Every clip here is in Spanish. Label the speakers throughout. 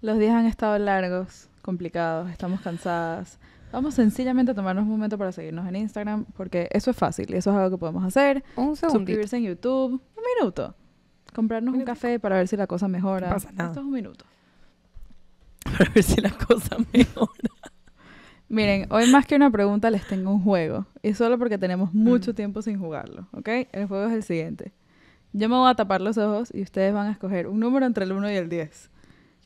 Speaker 1: Los días han estado largos, complicados, estamos cansadas. Vamos sencillamente a tomarnos un momento para seguirnos en Instagram, porque eso es fácil, eso es algo que podemos hacer. Un segundo. Suscribirse en YouTube, un minuto. Comprarnos un, café para ver si la cosa mejora. No pasa nada. Esto es un minuto. Para ver si la cosa mejora. Miren, hoy más que una pregunta les tengo un juego. Y solo porque tenemos mm. mucho tiempo sin jugarlo, ¿ok? El juego es el siguiente. Yo me voy a tapar los ojos y ustedes van a escoger un número entre el 1 y el 10.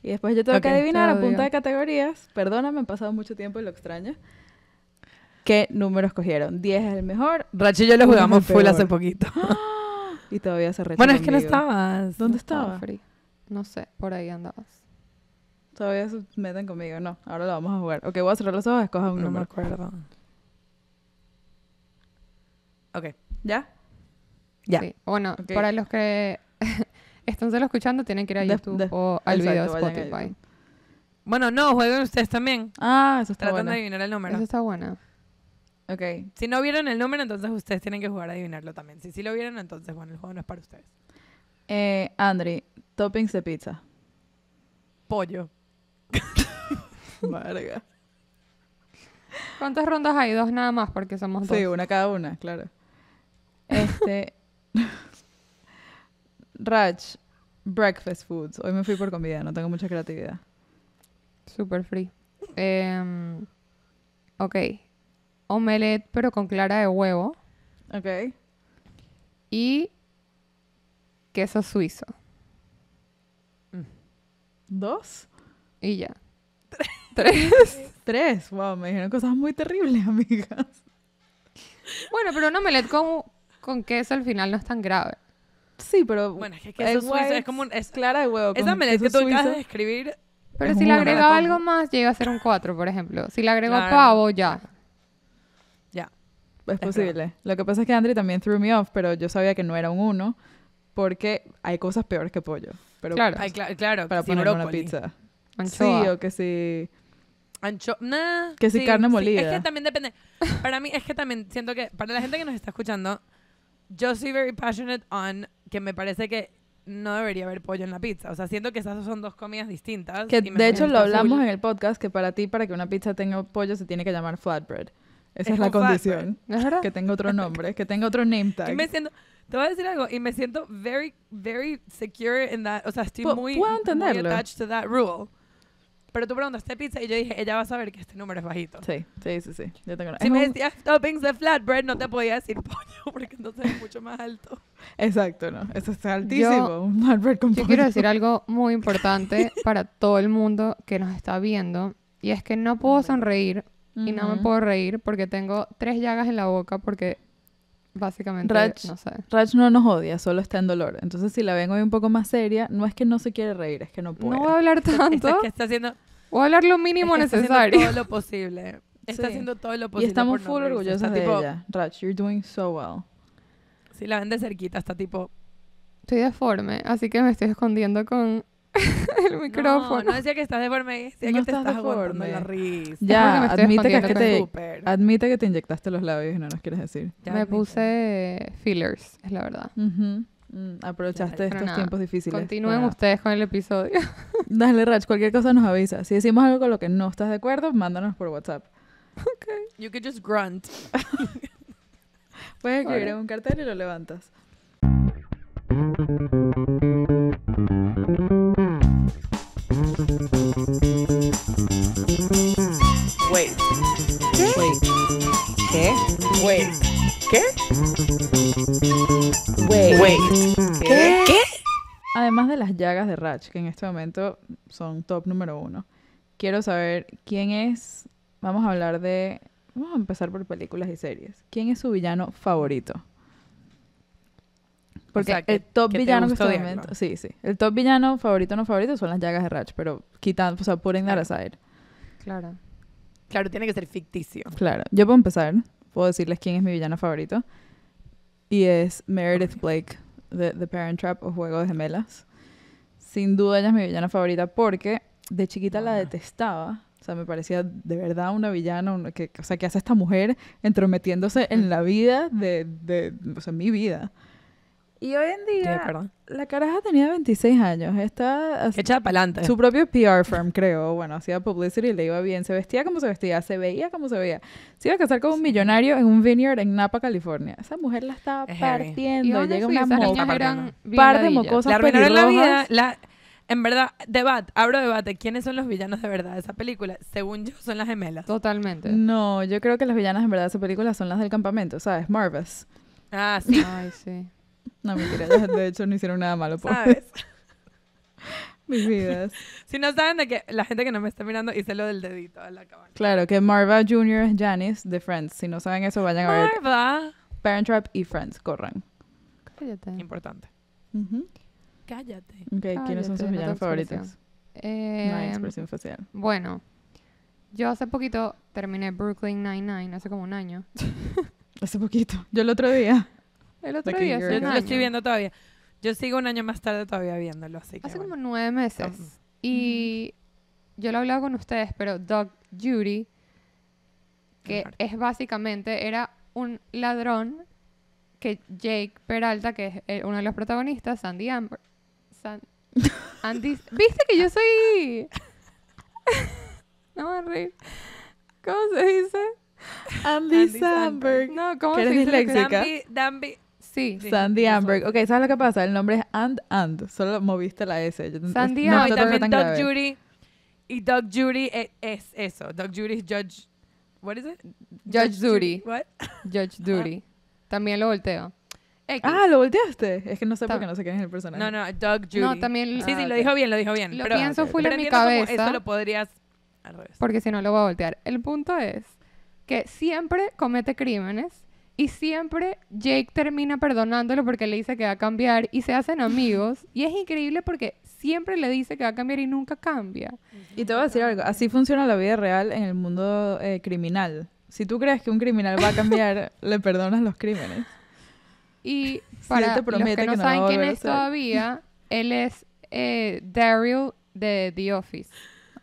Speaker 1: Y después yo tengo que adivinar a punta de categorías. Perdóname, han pasado mucho tiempo y lo extraño. ¿Qué números cogieron?
Speaker 2: 10 es el mejor.
Speaker 1: Rachi y yo lo jugamos full hace poquito.
Speaker 2: y todavía se rechazó. Bueno, es que no estabas. ¿Dónde estabas? no sé, por ahí andabas.
Speaker 1: Todavía se meten conmigo. No, ahora lo vamos a jugar. Ok, voy a cerrar los ojos, escoja un número. me Ok. ¿Ya?
Speaker 2: Ya. Bueno, para los que están solo escuchando, tienen que ir a YouTube o al video Spotify. Bueno, no, jueguen ustedes también. Ah, eso está Tratando de adivinar el número. Eso está bueno.
Speaker 3: Ok. Si no vieron el número, entonces ustedes tienen que jugar a adivinarlo también. Si sí lo vieron, entonces, bueno,
Speaker 1: el juego no es para ustedes. Eh, Andri, toppings de pizza.
Speaker 2: Pollo. Marga. ¿Cuántas rondas hay? Dos nada más, porque somos dos. Sí, una
Speaker 1: cada una, claro.
Speaker 2: Este.
Speaker 1: Raj, breakfast foods. Hoy me fui por comida, no tengo mucha
Speaker 2: creatividad. Super free. Em, ok. Omelette, pero con clara de huevo. Ok. Y queso suizo. Mm. ¿Dos? Y ya. Tres. Tres. Wow, me dijeron cosas muy terribles, amigas. Bueno, pero un omelette con queso al final no es tan grave. Sí, pero. Bueno, es que, es,
Speaker 3: como. es clara de huevo. Esa me que tú de escribir...
Speaker 2: Pero si le agregaba algo más, llega a ser un 4, por ejemplo. Si le agrego claro. pavo, ya.
Speaker 1: Ya. Es, posible. Lo que pasa es que Andri también threw me off, pero yo sabía que no era un 1, porque hay cosas peores que pollo. Pero claro. claro para poner una pizza. Anchoa. Sí, o que si.
Speaker 3: Ancho, que si carne molida. Es que también depende. Para mí, es que también siento que, para la gente que nos está escuchando, yo soy very passionate on que me parece que no debería haber pollo en la pizza. O sea, siento que esas son dos comidas distintas. de hecho lo hablamos en
Speaker 1: el podcast que para ti, para que una pizza tenga pollo, se tiene que llamar flatbread. Esa es, la condición. Que tenga otro nombre, que tenga otro name tag.
Speaker 3: te voy a decir algo, y me siento very, very secure in that. O sea, estoy muy, muy attached to that rule. Pero tú preguntaste pizza y yo dije, ella va a saber que este número es
Speaker 1: bajito. Sí, sí, sí, sí.
Speaker 2: si
Speaker 3: me decías toppings de flatbread, no te podía decir pollo porque entonces es mucho más alto.
Speaker 1: Exacto, no. Eso está altísimo. Yo, un
Speaker 2: flatbread con yo quiero decir algo muy importante para todo el mundo que nos está viendo. Y es que no puedo sonreír y no me puedo reír porque tengo tres llagas en la boca porque Básicamente, no sé.
Speaker 1: no nos odia, solo está en dolor. Entonces, si la ven hoy un poco más seria, no es que no se quiere reír, es que no puede. No voy a hablar tanto. Es haciendo, voy a hablar lo mínimo necesario. Está haciendo todo lo posible. Está haciendo todo lo posible. Y estamos full orgullosos de ella. you're doing so well. Si la ven de cerquita, está
Speaker 2: tipo... Estoy deforme, así que me estoy escondiendo con el micrófono.
Speaker 3: No, decía que estás deforme, decía que estás, la risa.
Speaker 1: Ya, admite que,
Speaker 2: te,
Speaker 1: admite que te inyectaste los labios y no nos quieres decir. Ya me
Speaker 2: puse fillers, es la verdad. Mm, aprovechaste estos tiempos difíciles. Continúen ustedes con el episodio. Dale, Rach,
Speaker 1: cualquier cosa nos avisa. Si decimos algo con lo que no estás de acuerdo, mándanos por WhatsApp. Ok. You could just grunt. Puedes escribir en un cartel y lo levantas. Wait. Wait. ¿Qué? Wait. ¿Qué?
Speaker 2: Wait. ¿Qué?
Speaker 1: Además de las llagas de Ratch, que en este momento son top número uno, quiero saber quién es. Vamos a hablar de. Vamos a empezar por películas y series. ¿Quién es su villano favorito? Porque el top villano momento. sí, sí. El top villano favorito no favorito son las llagas de Ratch, pero quitando, o sea, putting that
Speaker 3: Claro. Claro, tiene que ser ficticio.
Speaker 1: Claro. Yo puedo empezar. Puedo decirles quién es mi villana favorito. Y es Meredith Blake de The Parent Trap o Juego de Gemelas. Sin duda ella es mi villana favorita porque de chiquita la detestaba. O sea, me parecía de verdad una villana, que, o sea, que hace esta mujer entrometiéndose en mm. la vida de, de o sea, mi vida. Y hoy en día, la caraja tenía 26 años. Está echada para adelante. Su propio PR firm, creo. Bueno, hacía publicity, le iba bien. Se vestía como se vestía, se veía como se veía. Se iba a casar con un millonario en un vineyard en Napa, California. Esa mujer la estaba partiendo. Y llega una mujer. par de mocosas la la vida.
Speaker 3: La, en verdad, debate, abro debate. ¿Quiénes son los villanos de verdad de esa película? Según yo, son las gemelas. Totalmente.
Speaker 1: No, yo creo que las villanas en verdad de esa película son las del campamento, ¿sabes? Marvis. Ah, sí. Ay, sí. No, me ellas de hecho no hicieron nada malo, ¿Sabes? Mis vidas. Si no
Speaker 3: saben de que la gente que no me está mirando, hice lo del dedito a la cámara.
Speaker 1: Claro, que Marva Jr. es Janice de Friends. Si no saben eso, vayan a ver. Marva. Parent Trap y Friends, corran. Cállate. Importante. Cállate.
Speaker 2: Ok, ¿quiénes son sus villanos favoritos? no hay em, expresión facial. Bueno, yo hace poquito terminé Brooklyn Nine-Nine, hace como un año. hace poquito. Yo el otro día. El otro día. Yo lo estoy viendo
Speaker 3: todavía. Yo sigo un año más tarde todavía viéndolo, así que. Hace como
Speaker 2: nueve meses. Y yo lo he hablado con ustedes, pero Doug Judy, que es básicamente, era un ladrón que Jake Peralta, que es eh, uno de los protagonistas, Sandy Amber. Andy, ¿Viste que yo soy.? no me reír. ¿Cómo se dice? Andy, Samberg. No, ¿cómo se dice? Disléxica.
Speaker 1: Sí. Sandy Amberg. Ok, ¿sabes lo que pasa? El nombre es And And. Solo moviste la S. Sandy no, Y también Doug
Speaker 3: Judy. Y Doug Judy e- es, eso. Doug Judy es Judge. ¿What is it?
Speaker 2: Judge, Judy. What? Judge Judy. También lo volteo. Ah, lo volteaste.
Speaker 1: Es que no sé por qué no sé quién es el personaje. No, no, Doug Judy. sí, sí, ah, lo dijo bien, lo dijo bien. Lo pero, pienso okay. en mi cabeza. Eso lo
Speaker 2: podrías al revés. Porque si no lo voy a voltear. El punto es que siempre comete crímenes y siempre Jake termina perdonándolo porque le dice que va a cambiar y se hacen amigos. Y es increíble porque siempre le dice que va a cambiar y nunca cambia.
Speaker 1: Y te voy a decir algo, así funciona la vida real en el mundo eh, criminal. Si tú crees que un criminal va a cambiar, le perdonas los crímenes.
Speaker 2: Y para los que, no, saben quién es todavía, él es eh, Daryl de The Office.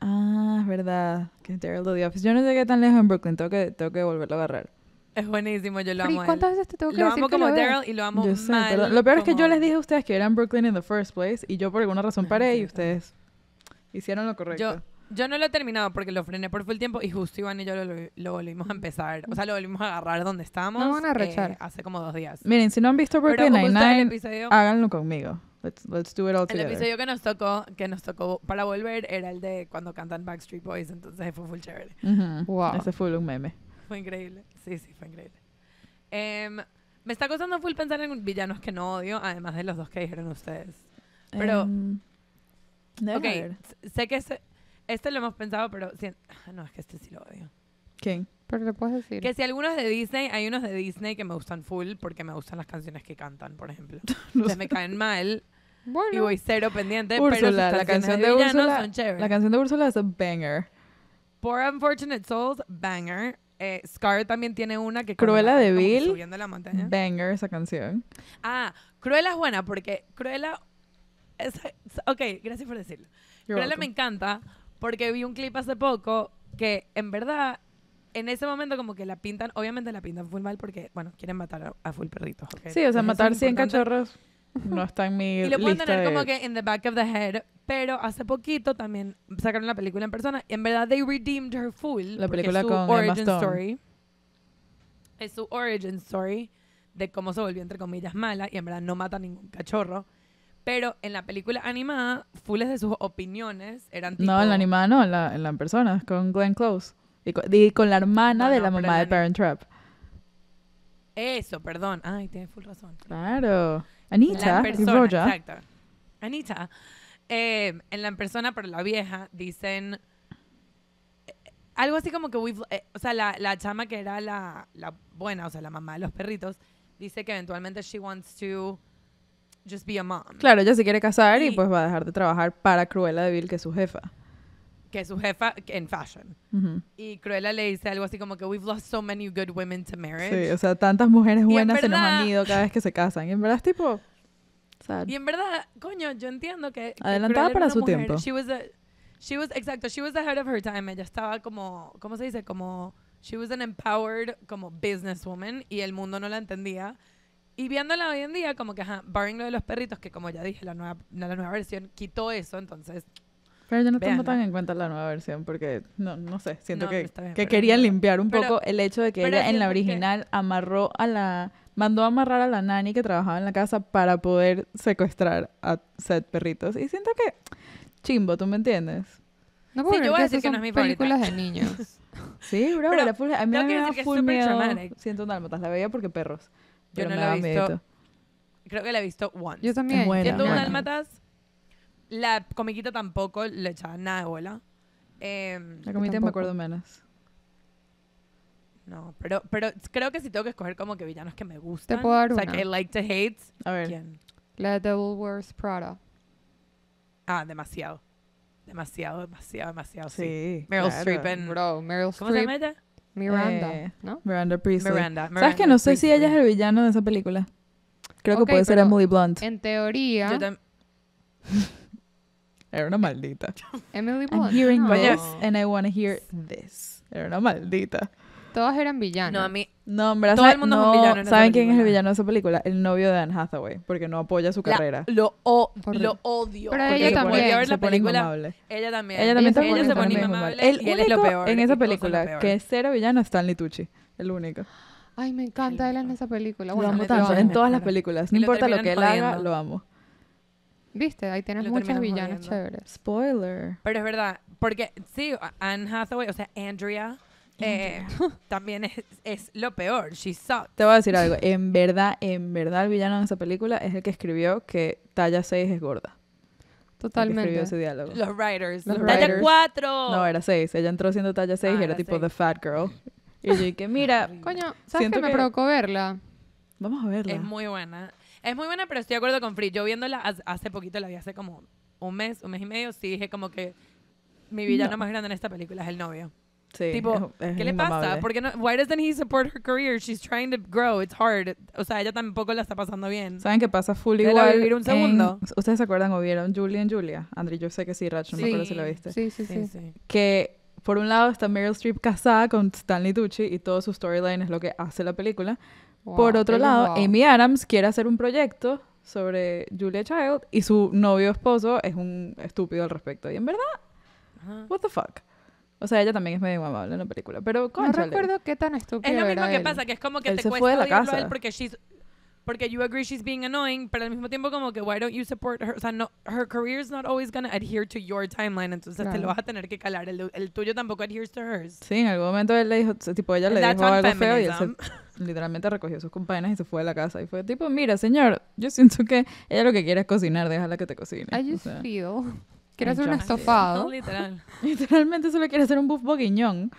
Speaker 1: Ah, es verdad, que es Daryl de The Office. Yo no sé qué tan lejos en Brooklyn, tengo que, tengo que volverlo a agarrar.
Speaker 3: Es buenísimo, yo lo amo. ¿Y cuántas veces te tengo que lo decir amo como Daryl y lo amo
Speaker 1: yo Lo peor es que yo les dije a ustedes que eran Brooklyn in the first place y yo por alguna razón paré y ustedes hicieron lo correcto. Yo,
Speaker 3: yo no lo he terminado porque lo frené por full tiempo y justo Iván y yo lo, volvimos a empezar. O sea, lo volvimos a agarrar donde estábamos. van eh, hace como dos días. Miren, si
Speaker 1: no han visto Brooklyn Nine-Nine, háganlo conmigo. Let's, do it all together. El episodio
Speaker 3: que nos tocó, que nos tocó para volver era el de cuando cantan Backstreet Boys, entonces fue full chévere. Wow.
Speaker 1: Ese fue un meme
Speaker 3: fue increíble. Sí, sí, fue increíble. Em, me está costando full pensar en villanos que no odio, además de los dos que dijeron ustedes. Pero.
Speaker 1: Em, ok,
Speaker 3: sé que este, lo hemos pensado, pero. Si, ah, no, es que este sí lo odio.
Speaker 1: ¿Quién?
Speaker 2: Pero le puedes decir. Que
Speaker 3: si algunos de Disney, hay unos de Disney que me gustan full porque me gustan las canciones que cantan, por ejemplo. me caen mal. Y voy cero pendiente, pero la canción de, Úrsula, son La
Speaker 1: canción de Úrsula es a banger.
Speaker 3: Poor Unfortunate Souls, banger. Eh, Scar también tiene una que Cruella de Bill la
Speaker 1: Banger esa canción.
Speaker 3: Ah, Cruela es buena porque Cruella ok, gracias por decirlo. Cruela me encanta porque vi un clip hace poco que en verdad en ese momento como que la pintan, obviamente la pintan full mal porque, bueno, quieren matar a, full perritos. Okay? Sí, o sea, matar 100
Speaker 1: cachorros. No está en mi. y lo pueden tener como que
Speaker 3: in the back of the head. Pero hace poquito también sacaron la película en persona. Y en verdad, they redeemed her full. La película con origin story. Es su origin story de cómo se volvió, entre comillas, mala. Y en verdad no mata ningún cachorro. Pero en la película animada, full es de sus opiniones. Eran No, en la
Speaker 1: animada no, en la, en persona, con Glenn Close. Y con, la hermana de la mamá de Parent Trap.
Speaker 3: Eso, perdón. Ay, tienes full razón.
Speaker 1: Claro. Anita
Speaker 3: eh, en la persona, pero la vieja, dicen algo así como que, eh, o sea, la, chama que era la, la, buena, o sea, la mamá de los perritos, dice que eventualmente she wants to just be a mom.
Speaker 1: Claro, ella se quiere casar y, pues va a dejar de trabajar para Cruella de Vil, que es su jefa
Speaker 3: que su jefa en fashion. Y Cruella le dice algo así como que we've lost so many good women to marriage. Sí, o
Speaker 1: sea, tantas mujeres buenas se nos han ido cada vez que se casan. Y en verdad es tipo Y
Speaker 3: en verdad, coño, yo entiendo que, adelantada para su tiempo. She was she was exacto, she was ahead of her time. Ella estaba como ¿cómo se dice? Como she was an empowered como businesswoman y el mundo no la entendía. Y viéndola hoy en día, como que, ajá, barring lo de los perritos, que como ya dije, la nueva, la nueva versión quitó eso, entonces
Speaker 1: pero yo no tengo tan en cuenta la nueva versión porque, no, sé, siento que, que querían limpiar un poco el hecho de que ella en la original amarró a la... Mandó a amarrar a la nani que trabajaba en la casa para poder secuestrar a set perritos. Y siento que... Chimbo, ¿tú me entiendes? No
Speaker 2: sí, yo voy a decir que no es mi películas de niños.
Speaker 1: sí, bro, a mí me da full miedo. Siento almotas, la veía porque perros. Yo no la he visto.
Speaker 3: Creo que la he visto once. Yo también. Siento un la comiquita tampoco le echaba nada de bola. Em, la comiquita me acuerdo
Speaker 1: menos. No,
Speaker 3: pero, pero creo que si tengo que escoger como que villanos que me gustan. Te puedo dar una. O sea, que I
Speaker 2: like to hate. A ver. ¿Quién? La Devil Wears Prada.
Speaker 3: Ah, demasiado. Demasiado,
Speaker 1: demasiado, demasiado. Sí. Meryl Streep Bro, Meryl Streep. ¿Cómo
Speaker 2: se llama ella? Miranda, eh, ¿no?
Speaker 1: Miranda Priestley. Miranda, ¿Sabes que no sé si ella es el villano de esa película? Creo que puede ser moody Blunt.
Speaker 2: En teoría.
Speaker 1: Era una maldita.
Speaker 2: Emily Blunt. I'm hearing this and I want to hear this.
Speaker 1: Era una maldita.
Speaker 2: Todos eran villanos. No, a mí. No, hombre, todo el mundo no, es villano. ¿Saben quién es
Speaker 1: el villano de esa película? El novio de Anne Hathaway, porque no apoya su carrera. Lo, odio. Pero ella también. se ella también. Ella también. Ella, se pone inmamable. él es lo peor. En esa película, que es cero villano, es Stanley Tucci. El único.
Speaker 2: Ay, me encanta él en esa película. lo amo tanto, en todas las películas. No importa lo que él haga, lo amo. Viste, ahí tienes muchos villanos chéveres. Spoiler.
Speaker 1: Pero es
Speaker 3: verdad, porque sí, Anne Hathaway, o sea, Andrea, eh, también es, es, lo peor. She Te voy a decir algo.
Speaker 1: En verdad, en verdad, el villano de esa película es el que escribió que talla 6 es gorda. Totalmente. escribió ese diálogo. Los
Speaker 3: writers. talla 4.
Speaker 1: No, era 6. Ella entró siendo talla 6 y ah, era, tipo The Fat Girl. Y yo dije, mira.
Speaker 2: Coño, ¿sabes qué me que... provocó verla? Vamos a verla. Es
Speaker 3: muy buena. Es muy buena, pero estoy de acuerdo con Free. Yo viéndola hace poquito, la vi hace como un mes, un mes y medio, sí dije como que mi villano más grande en esta película es el novio. Sí, tipo, ¿qué le pasa? ¿Por qué no, why doesn't he support her career? She's trying to grow, it's hard. O sea, ella tampoco la está pasando bien. ¿Saben
Speaker 1: qué pasa? Full igual. vivir un segundo. ¿Ustedes se acuerdan o vieron Julia y Julia? Andri, yo sé que sí, Rach, no me acuerdo si la viste. Sí, sí, sí. sí. Que por un lado está Meryl Streep casada con Stanley Tucci y todo su storyline es lo que hace la película. Por otro lado, Amy Adams quiere hacer un proyecto sobre Julia Child y su novio esposo es un estúpido al respecto. Y en verdad, what the fuck. O sea, ella también es medio amable en la película, pero conchale. No recuerdo
Speaker 2: qué tan estúpido Es lo
Speaker 1: mismo que pasa, que es como que él te se cuesta fue de la casa. A él
Speaker 3: porque she's porque you agree she's being annoying, pero al mismo tiempo como que why don't you support her, o sea, no, her career is not always gonna adhere to your timeline, entonces te lo vas a tener que calar, el, tuyo tampoco adheres to hers.
Speaker 1: Sí, en algún momento él le dijo, tipo, ella le dijo algo feo y él se literalmente recogió sus compañeras y se fue de la casa. Y fue tipo, mira, señor, yo siento que ella lo que quiere es cocinar, déjala que te cocine. I just
Speaker 2: feel. Quiere hacer un estofado. literal.
Speaker 1: Literalmente solo quiere hacer un buff boguiñón.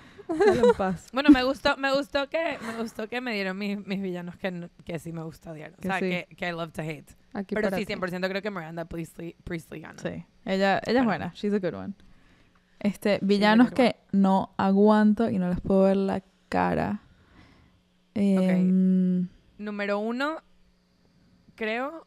Speaker 1: Bueno, me gustó, me gustó que
Speaker 3: me gustó que me dieron mis, mis villanos que, que sí me gusta odiar. O sea, que, que, I love to hate.
Speaker 1: Pero sí, 100%
Speaker 3: creo que Miranda Priestley, gana. Sí.
Speaker 1: Ella, ella es buena. She's a good one. Este, villanos que no aguanto y no les puedo ver la cara. Em,
Speaker 3: número uno, creo.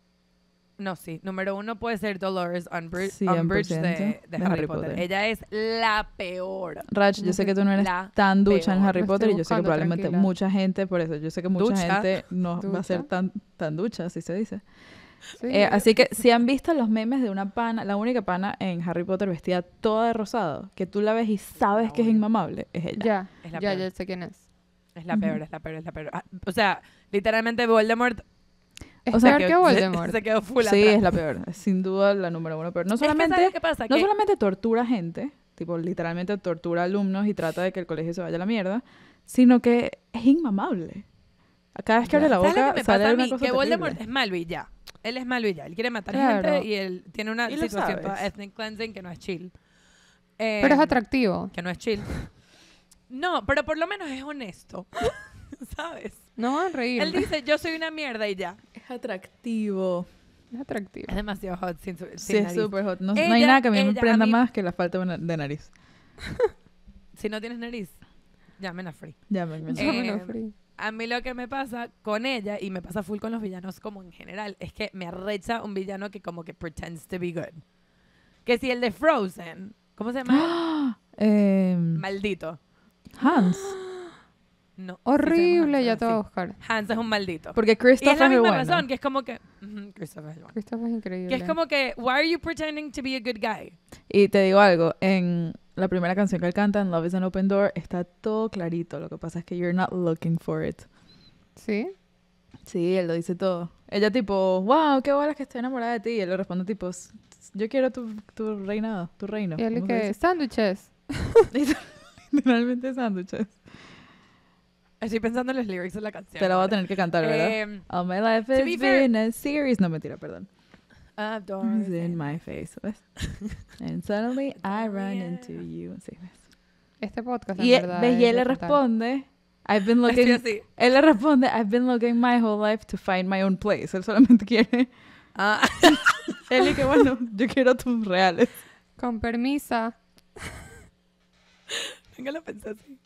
Speaker 3: No, sí. Número uno puede ser Dolores Umbridge, de, Harry, Potter. Ella es la peor.
Speaker 1: Rach, yo sé que tú no eres tan ducha en Harry Potter y yo sé que probablemente mucha gente, por eso, yo sé que mucha gente no va a ser tan, tan ducha, así se dice. Eh, así que si han visto los memes de una pana, la única pana en Harry Potter vestida toda de rosado, que tú la ves y sabes que es inmamable, es ella. Ya, ya, ya sé quién es. Es la peor, es
Speaker 3: la peor, es la peor. Ah, o sea, literalmente Voldemort.
Speaker 1: O sea, qué Voldemort. Se, quedó full Sí, es la peor. Sin duda la número uno peor. No solamente, No solamente tortura gente, tipo literalmente tortura alumnos y trata de que el colegio se vaya a la mierda, sino que es inmamable. Cada vez que abre la boca que sale una cosa Que Voldemort es
Speaker 3: malo y ya. Él es malo y ya. Él quiere matar gente y él tiene una situación para ethnic cleansing que no es chill. Pero es em,
Speaker 2: atractivo. Que no es chill.
Speaker 3: No, pero por lo menos es honesto. ¿Sabes?
Speaker 2: No van a reír. Él
Speaker 3: dice, yo soy una mierda y ya. Es
Speaker 2: atractivo.
Speaker 3: Es atractivo. Es demasiado hot sin, sin Sí, es súper hot. No, hay nada que a mí me prenda más
Speaker 1: que la falta de nariz.
Speaker 3: si no tienes nariz, llámenla free. Llámenme. a llámenla free. Eh, a mí lo que me pasa con ella, y me pasa full con los villanos como en general, es que me arrecha un villano que como que pretends to be good. Que si el de Frozen, ¿cómo se llama?
Speaker 1: Ah, em, Maldito. Hans. No. Horrible, ya te voy a buscar. Hans es un maldito. Porque Christopher es la misma es razón, que es como que. Christopher es increíble. Que es como
Speaker 3: que, ¿why are you pretending to be a good guy?
Speaker 1: Y te digo algo, en la primera canción que él canta, en Love is an Open Door, está todo clarito. Lo que pasa es que you're not looking for it. ¿Sí? Sí, él lo dice todo. Ella, tipo, wow, qué bolas que estoy enamorada de ti. Y él le responde, tipo, yo quiero tu, tu reinado, tu reino. Y él que,
Speaker 2: sándwiches.
Speaker 1: literalmente sándwiches. Estoy pensando
Speaker 3: en los lyrics de la canción. Te la voy a tener que cantar, ¿verdad? Um, All my life has been
Speaker 1: a series. No, mentira, perdón.
Speaker 3: Adores
Speaker 1: in my face, ¿ves? And suddenly I run into you. Sí, ¿ves?
Speaker 2: Este podcast, en y e, verdad. y él le responde...
Speaker 1: I've been looking, Él le responde, I've been looking my whole life to find my own place. Él solamente quiere... Ah.
Speaker 2: él dice, bueno, yo quiero tus reales. Con permisa lo pensé así.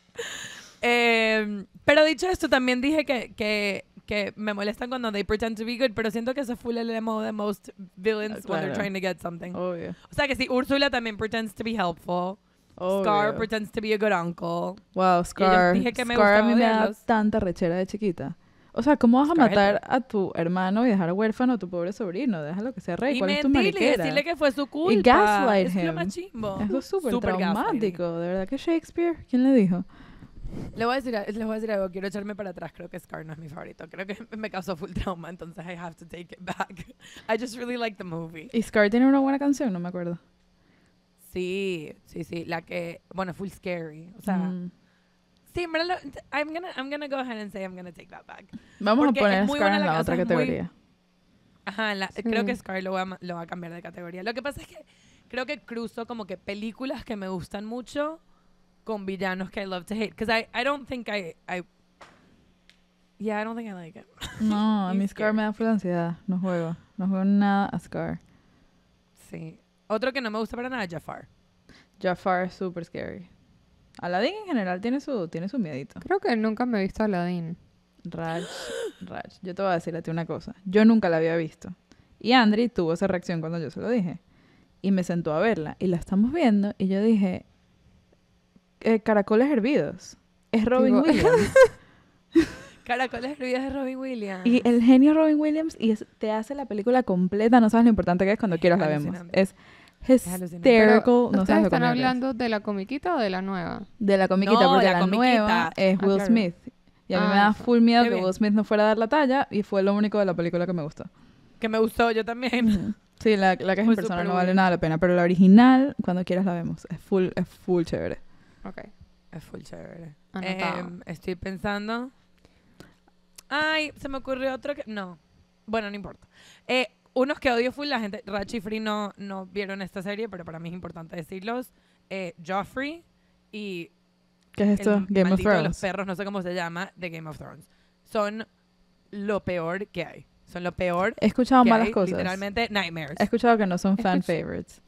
Speaker 2: Eh, pero dicho esto,
Speaker 3: también dije que, que, que, me molestan cuando they pretend to be good, pero siento que se fue el lema de most
Speaker 1: villains claro. when they're trying to
Speaker 3: get something. O sea que sí, Úrsula también pretends to be helpful. Scar pretends to be a good uncle. Wow, Scar. me Scar a mí me da
Speaker 1: tanta rechera de chiquita. O sea, ¿cómo vas a matar a tu hermano y dejar huérfano a tu pobre sobrino? Déjalo que sea rey. ¿Cuál es tu mariquera? Y decirle que
Speaker 3: fue su culpa. Y gaslight him. Es lo más chimbo. es súper traumático.
Speaker 1: De verdad que Shakespeare, ¿quién le dijo?
Speaker 3: Le voy, a decir, les voy a decir algo, quiero echarme para atrás, creo que Scar no es mi favorito, creo que me causó full trauma, entonces I have to take it back. I just really like the movie. ¿Y
Speaker 1: Scar tiene una buena canción? No me acuerdo.
Speaker 3: Sí, sí, sí, la que, bueno, full scary, o sea... Mm lo, I'm gonna, I'm gonna go ahead and say I'm gonna take that back. Vamos a poner a Scar en la, otra categoría. Ajá, creo que Scar lo va, a cambiar de categoría. Lo que pasa es que creo que cruzo como que películas que me gustan mucho con villanos que I love to hate. Because I, I don't think I, I... Yeah, I don't think I like it. No, a mí
Speaker 1: Scar me da full ansiedad. No juego. No juego nada a Scar. Sí.
Speaker 3: Otro que no me gusta para nada, Jafar.
Speaker 1: Jafar es super scary. Aladdin en general tiene su, tiene su miedito.
Speaker 2: Creo que nunca me he visto a Aladdin.
Speaker 1: Raj, Raj, yo te voy a decir a ti una cosa. Yo nunca la había visto. Y Andri tuvo esa reacción cuando yo se lo dije. Y me sentó a verla. Y la estamos viendo. Y yo dije, eh, caracoles hervidos. Es Robin Williams.
Speaker 3: caracoles hervidos es Robin Williams. Y
Speaker 1: el genio Robin Williams y te hace la película completa. No sabes lo importante que es cuando quieras la vemos. Es están hablando
Speaker 2: de la comiquita o de la nueva?
Speaker 1: De la comiquita, porque la, nueva es ah, Will Smith. Y a mí ah, me da full miedo que Will Smith no fuera a dar la talla y fue lo único de la película que me gustó.
Speaker 2: Que me gustó yo
Speaker 3: también.
Speaker 1: Sí, la, que es en persona no vale nada la pena, pero la original, cuando quieras la vemos. Es full, es full chévere. Ok. Es full chévere. Em,
Speaker 3: estoy pensando... Ay, se me ocurrió otro que... No. Bueno, no importa. Eh, unos que odio full, la gente, Rachi y Free no, no vieron esta serie, pero para mí es importante decirlos. Eh, Joffrey y... ¿Qué es esto? Game of Thrones. los perros, no sé cómo se llama, de Game of Thrones. Son lo peor que hay. Son lo peor. He escuchado malas cosas. Literalmente, nightmares. He escuchado que no son fan favorites.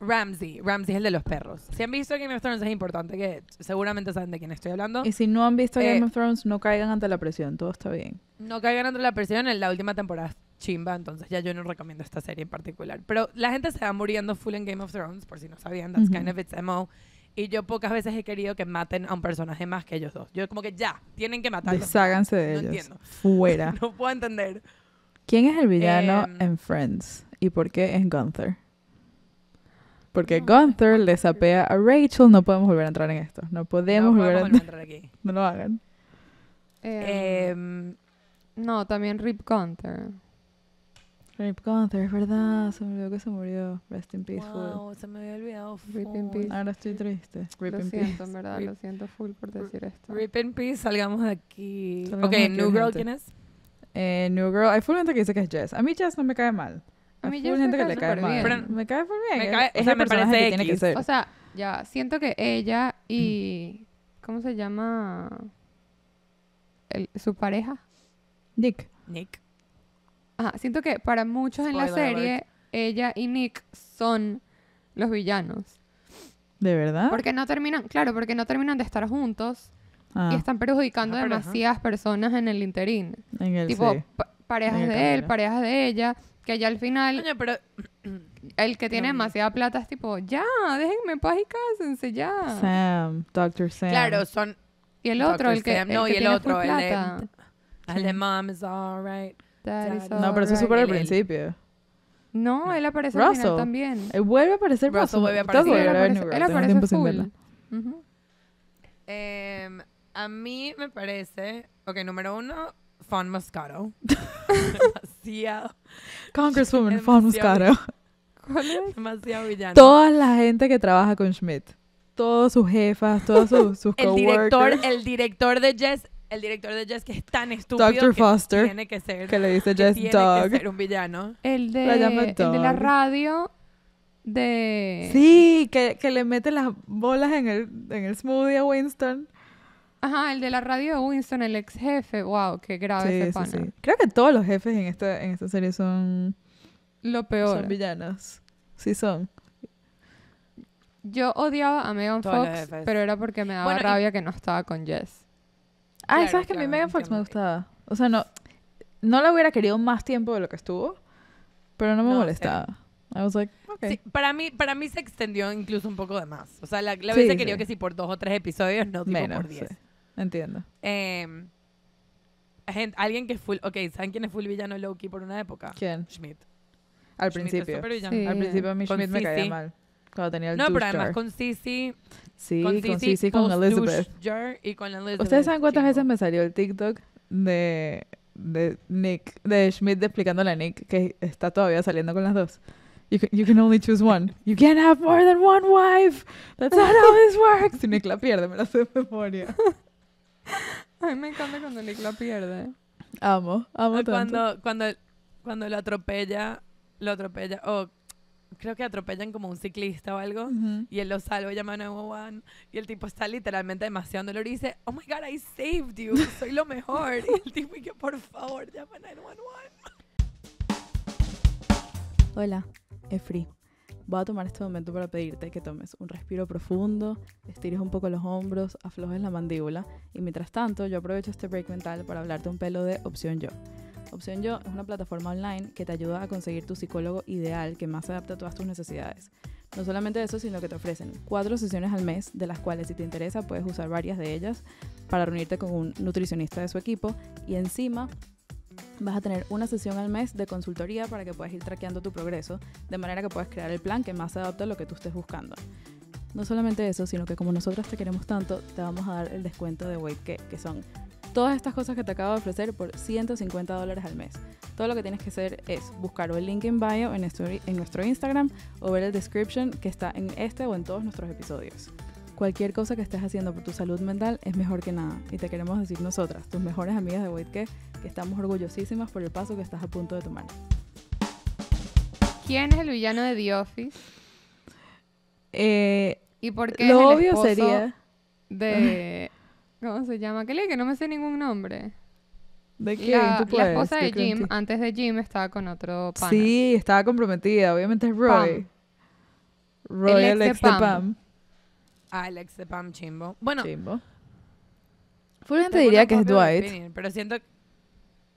Speaker 3: Ramsey,
Speaker 1: Ramsey es el de los perros.
Speaker 3: Si han visto Game of Thrones es importante que seguramente saben de quién estoy hablando. Y si no han visto eh, Game
Speaker 1: of Thrones, no caigan ante la presión, todo está bien.
Speaker 3: No caigan ganando la presión en la última temporada chimba, entonces ya yo no recomiendo esta serie en particular. Pero la gente se va muriendo full en Game of Thrones, por si no sabían, that's kind of its MO. Y yo pocas veces he querido que maten a un personaje más que ellos dos. Yo como que ya, tienen que matarlos. Desháganse de no ellos. Entiendo. Fuera. no puedo entender.
Speaker 1: ¿Quién es el villano em. en Friends? ¿Y por qué en Gunther? Porque Gunther le sapea a Rachel. No podemos volver a entrar en esto. No podemos, volver, a... entrar aquí. no lo hagan.
Speaker 2: eh no, también Rip Gunther.
Speaker 1: Rip Gunther, es verdad, se me olvidó que se murió. Rest in peace, wow,
Speaker 2: se me había olvidado. Full. Rip in peace. Ahora estoy triste. Rip lo in siento, peace. en verdad, lo siento full por decir esto. Rip in
Speaker 3: peace, salgamos de
Speaker 1: aquí.
Speaker 3: ok, New Girl, ¿quién es?
Speaker 1: Eh, New Girl, hay full gente que dice que es Jess. A mí Jess no me cae mal. A mí Jess gente que le cae mal. me
Speaker 2: cae full bien. Me cae, es o sea, me parece que tiene que ser. O sea, ya, siento que ella y... ¿Cómo se llama? El, su pareja Nick. Nick. Ajá, siento que para muchos en la serie, ella y Nick son los villanos. ¿De verdad? Porque no terminan, claro, porque no terminan de estar juntos y ah. están perjudicando demasiadas personas en el interín.
Speaker 1: En el tipo,
Speaker 2: parejas de él, parejas de ella, que ya al final... pero... El que tiene demasiada plata es tipo, ya, déjenme paz y cásense, ya. Sam, Dr. Sam. Claro, son... Y el otro, el que... Sam, no, y el otro, el de
Speaker 3: no, pero
Speaker 2: eso es para el
Speaker 1: principio.
Speaker 2: No, él aparece al final también.
Speaker 1: Él eh, vuelve a aparecer Russell vuelve a aparecer. él aparece, full.
Speaker 2: Em, a mí
Speaker 3: me parece. Ok, número uno, Fon Moscato. demasiado,
Speaker 1: Congresswoman Fawn Moscato
Speaker 3: ¿Cuál es? demasiado villano. Toda la
Speaker 1: gente que trabaja con Schmidt. Todos sus jefas, todos sus, sus el director,
Speaker 3: el director de Jess el director de Jess que es tan estúpido que tiene que ser que le dice Jess Dog. un villano.
Speaker 1: El de, la
Speaker 2: radio de Sí, que, le mete las bolas en el, en el smoothie a Winston. Ajá, el de la radio de Winston, el ex jefe. Wow, qué grave pana.
Speaker 1: Creo que todos los jefes en esta, en esta serie son lo peor. Son villanos. Sí son.
Speaker 2: Yo odiaba a Megan Fox, pero era porque me daba rabia que no estaba con Jess.
Speaker 1: Ah, sabes que a mí Megan Fox me gustaba. O sea, no, no la hubiera querido más tiempo de lo que estuvo, pero no me molestaba. I was like,
Speaker 3: okay. sí, para, mí, para mí se extendió incluso un poco de más. O sea, la, la sí, hubiese querido que sí por dos o tres episodios, no tipo Menos, por diez. Entiendo. Em, gente, alguien que es full. Ok, ¿saben quién es full villano Loki por una época?
Speaker 1: ¿Quién? Schmidt. Al principio. Al principio a mí Schmidt me caía mal. Cuando tenía el No, pero además con
Speaker 3: Sisi.
Speaker 1: Sí, con Cici, con, con Elizabeth.
Speaker 3: y con Elizabeth. ¿Ustedes saben
Speaker 1: cuántas veces me salió el TikTok de, de Nick, de Schmidt explicándole a Nick que está todavía saliendo con las dos? You can, you can only choose one. You can't have more than one wife. That's not how this works. Si Nick la pierde, me la sé de memoria.
Speaker 2: A mí me encanta cuando Nick la pierde.
Speaker 1: Amo, amo cuando, ah, tanto. Cuando, cuando,
Speaker 3: cuando lo atropella, lo atropella, creo que atropellan como un ciclista o algo, y él lo salva, llama a 911, y el tipo está literalmente demasiado dolor y dice, oh my God, I saved you, soy lo mejor. y el tipo dice, por favor, llama 911.
Speaker 1: Hola, es Free. Voy a tomar este momento para pedirte que tomes un respiro profundo, estires un poco los hombros, aflojes la mandíbula y mientras tanto yo aprovecho este break mental para hablarte un pelo de Opción Yo. Opción Yo es una plataforma online que te ayuda a conseguir tu psicólogo ideal que más se adapte a todas tus necesidades. No solamente eso, sino que te ofrecen cuatro sesiones al mes, de las cuales si te interesa puedes usar varias de ellas para reunirte con un nutricionista de su equipo y encima vas a tener una sesión al mes de consultoría para que puedas ir traqueando tu progreso, de manera que puedas crear el plan que más se adapte a lo que tú estés buscando. No solamente eso, sino que como nosotras te queremos tanto, te vamos a dar el descuento de Weight que son todas estas cosas que te acabo de ofrecer por 150 dólares al mes. Todo lo que tienes que hacer es buscar el link en bio en, nuestro Instagram o ver el description que está en este o en todos nuestros episodios. Cualquier cosa que estés haciendo por tu salud mental es mejor que nada y te queremos decir nosotras, tus mejores amigas de Waitke, que estamos orgullosísimas por el paso que estás a punto de tomar.
Speaker 2: ¿Quién es el villano de The Office?
Speaker 1: Eh, ¿Y por qué lo obvio sería de
Speaker 2: ¿Cómo se llama? ¿Qué le que no me sé ningún nombre?
Speaker 1: ¿De quién? La, la esposa de Jim,
Speaker 2: antes de Jim, estaba con otro pana. Sí,
Speaker 1: estaba comprometida. Obviamente es Roy. Roy, Alex ex de Pam.
Speaker 3: Ah, el de Pam, chimbo. Bueno. Chimbo.
Speaker 1: diría que es Dwight.
Speaker 3: pero siento...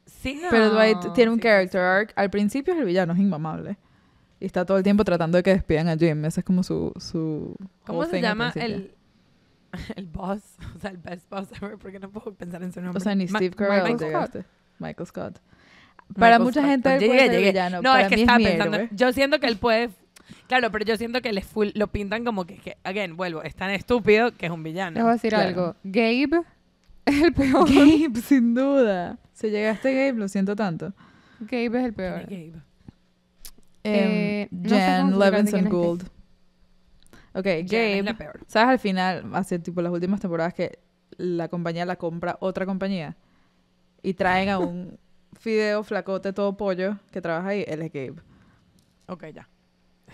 Speaker 3: Sí, Pero Dwight tiene un
Speaker 1: character arc. Al principio es el villano, es inmamable. Y está todo el tiempo tratando de que despidan a Jim. Ese es como su... su ¿Cómo se llama el,
Speaker 3: el boss, o sea, el best boss ever, porque no puedo pensar en su nombre. O sea, ni Steve Carell.
Speaker 1: Michael Scott. Para mucha gente él llegué,
Speaker 3: puede ser No, es que está pensando. Yo siento que él puede. Claro, pero yo siento que él full, lo pintan como que, again, vuelvo, es tan estúpido que es un villano. Te voy a decir algo.
Speaker 2: Gabe es
Speaker 1: el peor. Gabe, sin duda. Si llegaste Gabe, lo siento tanto. Gabe es el peor. Gabe? Em, eh, Levinson Gould. Ok, Gabe. ¿Sabes al final, hace tipo las últimas temporadas que la compañía la compra otra compañía y traen a un fideo flacote todo pollo que trabaja ahí? Él es Gabe. Ok, ya.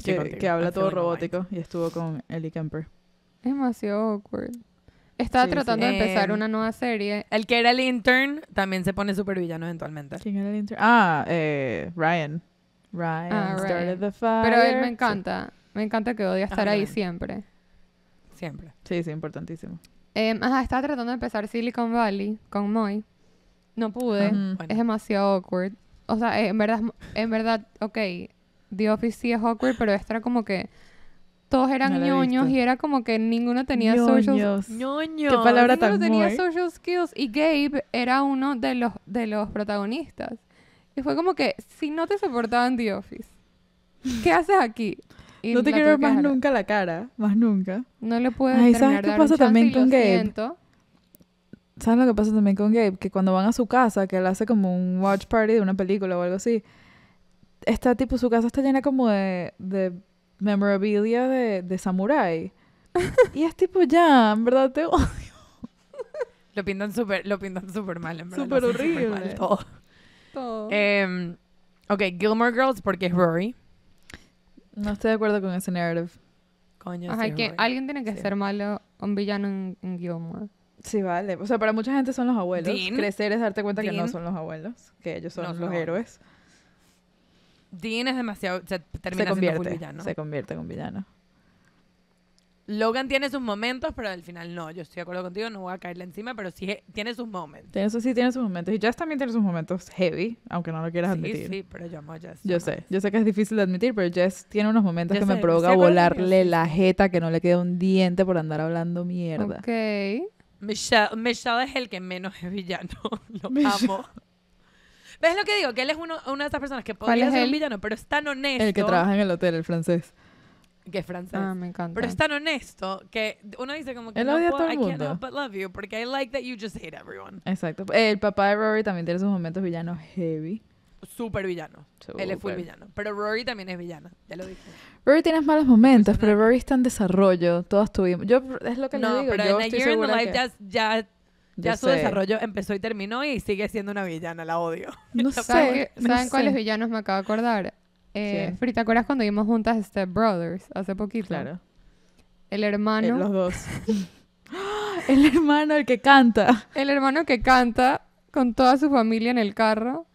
Speaker 1: que, habla todo robótico y estuvo con Ellie Kemper.
Speaker 2: Es demasiado awkward. Estaba tratando de empezar em, una nueva serie.
Speaker 3: El que era el intern también se pone súper villano eventualmente. ¿Quién era el intern?
Speaker 2: Ah, eh, Ryan. Ryan, ah, the fire. Pero él me encanta. Me encanta que odia estar ahí siempre.
Speaker 1: Siempre. Sí, sí, importantísimo.
Speaker 2: Em, ajá, estaba tratando de empezar Silicon Valley con Moy. No pude. Es demasiado awkward. O sea, eh, en verdad, en verdad, ok, The Office sí es awkward, pero esta era como que todos eran ñoños y era como que ninguno tenía social Ñoños. Qué palabra tenía social skills y Gabe era uno de los de los protagonistas. Y fue como que si no te soportaban The Office, ¿qué haces aquí? no te quiero ver más nunca la cara,
Speaker 1: más nunca. No le puedo Ay, ¿sabes qué pasa también con Gabe? ¿Sabes lo que pasa también con Gabe? Que cuando van a su casa, que él hace como un watch party de una película o algo así, está tipo, su casa está llena como de, memorabilia de, de y es tipo, ya, en verdad te odio.
Speaker 3: Lo pintan súper, lo pintan mal, en verdad. Súper horrible. Oh. todo. Em,
Speaker 1: ok, Gilmore Girls porque es Rory. No estoy de acuerdo con ese narrative. Coño, que
Speaker 2: alguien tiene que ser malo, un villano en, en Sí, vale. O sea, para mucha gente son los abuelos. Crecer es darte cuenta que no son los
Speaker 1: abuelos, que ellos son los héroes.
Speaker 3: Dean es demasiado. Se, termina convierte. Siendo un villano. Se
Speaker 1: convierte en un villano.
Speaker 3: Logan tiene sus momentos, pero al final no. Yo estoy de acuerdo contigo, no voy a caerle encima, pero sí eh, tiene sus momentos.
Speaker 1: Eso sí tiene sus momentos. Y Jess también tiene sus momentos heavy, aunque no lo quieras admitir. Sí, sí,
Speaker 3: pero yo amo a Yo
Speaker 1: sé, yo sé que es difícil de admitir, pero Jess tiene unos momentos que me provoca volarle la jeta, que no le queda un diente por andar hablando mierda.
Speaker 3: Ok. Michelle, Michelle es el que menos es villano. Lo amo. ¿Ves lo que digo? Que él es uno, una de esas personas que podría ser un villano, pero es tan honesto. El que trabaja en
Speaker 1: el hotel, el francés que es francés. Ah, me encanta. Pero es
Speaker 3: tan honesto que uno dice como que Él no odia a todo el I can't help but love you porque I like that you just hate everyone.
Speaker 1: Exacto. El papá de Rory también tiene sus momentos villanos heavy.
Speaker 3: Súper villano.
Speaker 1: Él es full villano.
Speaker 3: Pero Rory también es villano, ya lo dije.
Speaker 1: Rory tiene malos momentos, pero Rory está en
Speaker 2: desarrollo. Todos tuvimos. Yo es lo que no, digo. pero en A Year in the Life
Speaker 3: ya, ya, su desarrollo empezó y terminó y sigue siendo una villana, la odio. No sé. ¿Saben, cuáles
Speaker 2: villanos me acabo de acordar? Eh, Frita, ¿te acuerdas cuando vimos juntas Step Brothers hace poquito? Claro. El hermano. Eh, los dos. el hermano, el que canta. El hermano que canta con toda su familia en el carro.